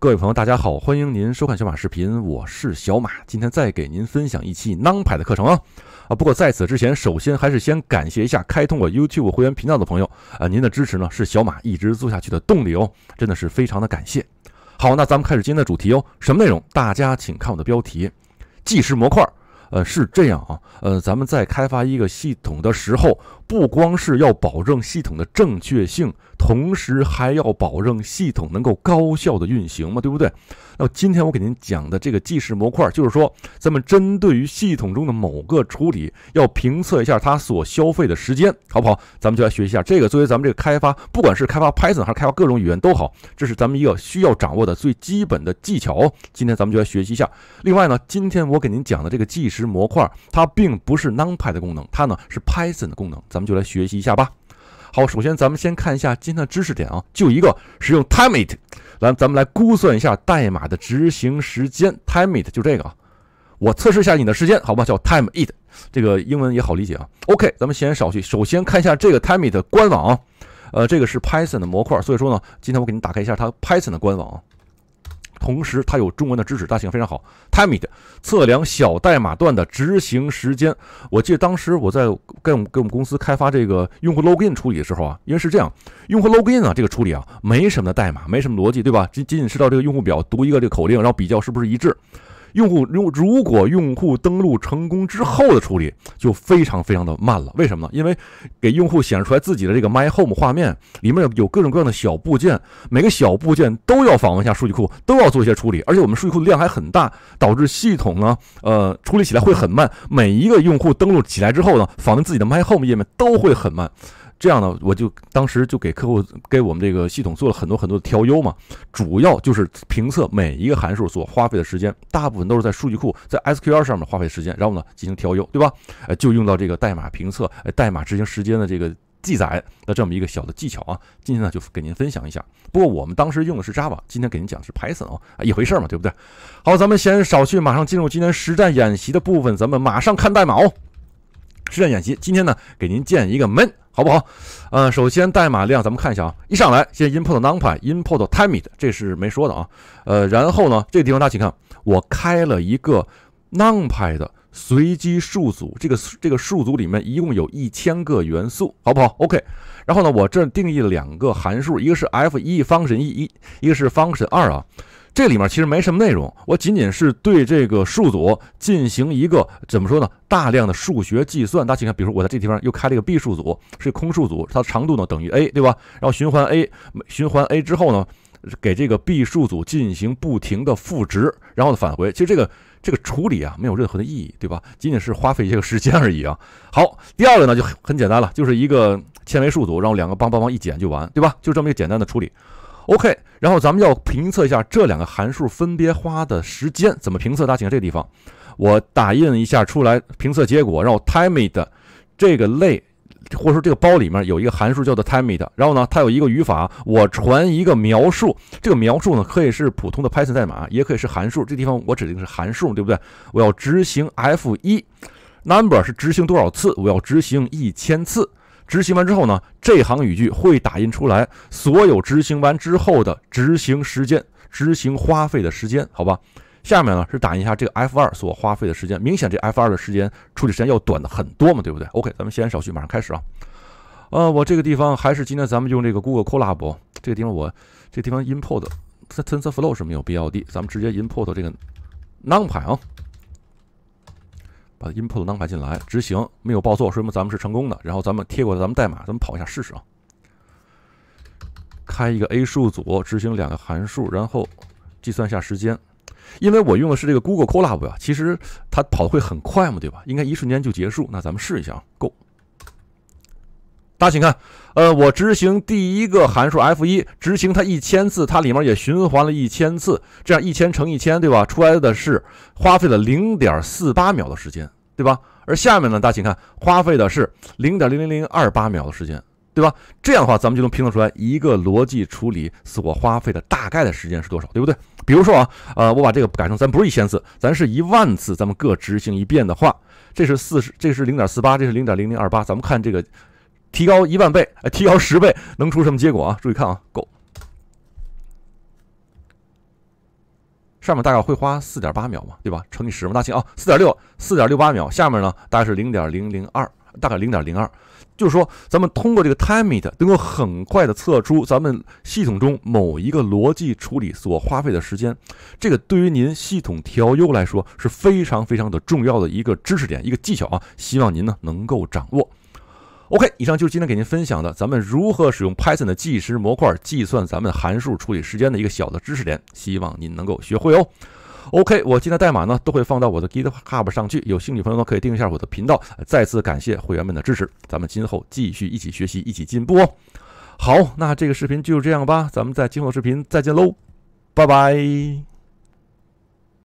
各位朋友，大家好，欢迎您收看小马视频，我是小马，今天再给您分享一期囊牌的课程啊啊！不过在此之前，首先还是先感谢一下开通我 YouTube 会员频道的朋友啊，您的支持呢是小马一直做下去的动力哦，真的是非常的感谢。好，那咱们开始今天的主题哦，什么内容？大家请看我的标题，计时模块儿。呃，是这样啊，呃，咱们在开发一个系统的时候。不光是要保证系统的正确性，同时还要保证系统能够高效的运行嘛，对不对？那今天我给您讲的这个计时模块，就是说咱们针对于系统中的某个处理，要评测一下它所消费的时间，好不好？咱们就来学习一下这个。作为咱们这个开发，不管是开发 Python 还是开发各种语言都好，这是咱们一个需要掌握的最基本的技巧。今天咱们就来学习一下。另外呢，今天我给您讲的这个计时模块，它并不是 NumPy 的功能，它呢是 Python 的功能。咱我们就来学习一下吧。好，首先咱们先看一下今天的知识点啊，就一个使用 timeit，来咱们来估算一下代码的执行时间。timeit 就这个啊，我测试一下你的时间，好吧？叫 timeit，这个英文也好理解啊。OK，咱们先少去，首先看一下这个 timeit 官网，啊，呃，这个是 Python 的模块，所以说呢，今天我给你打开一下它 Python 的官网。啊。同时，它有中文的支持，大写非常好。Timeit 测量小代码段的执行时间。我记得当时我在跟跟我们公司开发这个用户 login 处理的时候啊，因为是这样，用户 login 啊这个处理啊没什么代码，没什么逻辑，对吧？仅仅仅是到这个用户表读一个这个口令，然后比较是不是一致。用户如如果用户登录成功之后的处理就非常非常的慢了，为什么？呢？因为给用户显示出来自己的这个 My Home 画面里面有各种各样的小部件，每个小部件都要访问一下数据库，都要做一些处理，而且我们数据库的量还很大，导致系统呢，呃，处理起来会很慢。每一个用户登录起来之后呢，访问自己的 My Home 页面都会很慢。这样呢，我就当时就给客户给我们这个系统做了很多很多的调优嘛，主要就是评测每一个函数所花费的时间，大部分都是在数据库在 SQL 上面花费时间，然后呢进行调优，对吧？呃，就用到这个代码评测，代码执行时间的这个记载的这么一个小的技巧啊。今天呢就给您分享一下。不过我们当时用的是 Java，今天给您讲的是 Python 啊，啊一回事嘛，对不对？好，咱们先少去，马上进入今天实战演习的部分，咱们马上看代码哦。实战演习，今天呢，给您建一个门，好不好？呃，首先代码量咱们看一下啊，一上来先 import numpy，import timeit，这是没说的啊。呃，然后呢，这个地方大家请看，我开了一个 numpy 的随机数组，这个这个数组里面一共有一千个元素，好不好？OK，然后呢，我这定义了两个函数，一个是 f 一 function 一，一个是 function 二啊。这里面其实没什么内容，我仅仅是对这个数组进行一个怎么说呢？大量的数学计算。大家请看，比如说我在这地方又开了一个 b 数组，是空数组，它的长度呢等于 a，对吧？然后循环 a，循环 a 之后呢，给这个 b 数组进行不停的赋值，然后呢返回。其实这个这个处理啊没有任何的意义，对吧？仅仅是花费一些个时间而已啊。好，第二个呢就很简单了，就是一个纤维数组，然后两个梆梆梆一减就完，对吧？就这么一个简单的处理。OK，然后咱们要评测一下这两个函数分别花的时间，怎么评测？大家请看这地方，我打印一下出来评测结果。然后 timeit 这个类或者说这个包里面有一个函数叫做 timeit，然后呢，它有一个语法，我传一个描述，这个描述呢可以是普通的 Python 代码，也可以是函数。这地方我指定是函数，对不对？我要执行 f 一 number 是执行多少次？我要执行一千次。执行完之后呢，这行语句会打印出来所有执行完之后的执行时间、执行花费的时间，好吧？下面呢是打印一下这个 F 二所花费的时间，明显这 F 二的时间处理时间要短的很多嘛，对不对？OK，咱们先言少叙，马上开始啊！呃，我这个地方还是今天咱们用这个 Google Colab，这个地方我这地方 import TensorFlow 是没有必要的，咱们直接 import 这个 NumPy 啊。把 i n p u t 当排进来，执行没有报错，说明咱们是成功的。然后咱们贴过来咱们代码，咱们跑一下试试啊。开一个 a 数组，执行两个函数，然后计算一下时间。因为我用的是这个 Google c o l a b 呀，其实它跑的会很快嘛，对吧？应该一瞬间就结束。那咱们试一下啊。Go，大家请看，呃，我执行第一个函数 f 一，执行它一千次，它里面也循环了一千次，这样一千乘一千，对吧？出来的是花费了零点四八秒的时间。对吧？而下面呢，大家请看，花费的是零点零零零二八秒的时间，对吧？这样的话，咱们就能拼测出来一个逻辑处理所花费的大概的时间是多少，对不对？比如说啊，呃，我把这个改成咱不是一千次，咱是一万次，咱们各执行一遍的话，这是四十，这是零点四八，这是零点零零二八，咱们看这个提高一万倍，哎，提高十倍能出什么结果啊？注意看啊，够。上面大概会花四点八秒嘛，对吧？乘以十嘛，那行啊，四点六，四点六八秒。下面呢，大概是零点零零二，大概零点零二。就是说，咱们通过这个 timeit 能够很快的测出咱们系统中某一个逻辑处理所花费的时间。这个对于您系统调优来说是非常非常的重要的一个知识点，一个技巧啊。希望您呢能够掌握。OK，以上就是今天给您分享的，咱们如何使用 Python 的计时模块计算咱们函数处理时间的一个小的知识点，希望您能够学会哦。OK，我今天的代码呢都会放到我的 GitHub 上去，有兴趣朋友呢可以订阅一下我的频道。再次感谢会员们的支持，咱们今后继续一起学习，一起进步哦。好，那这个视频就这样吧，咱们在今后的视频再见喽，拜拜。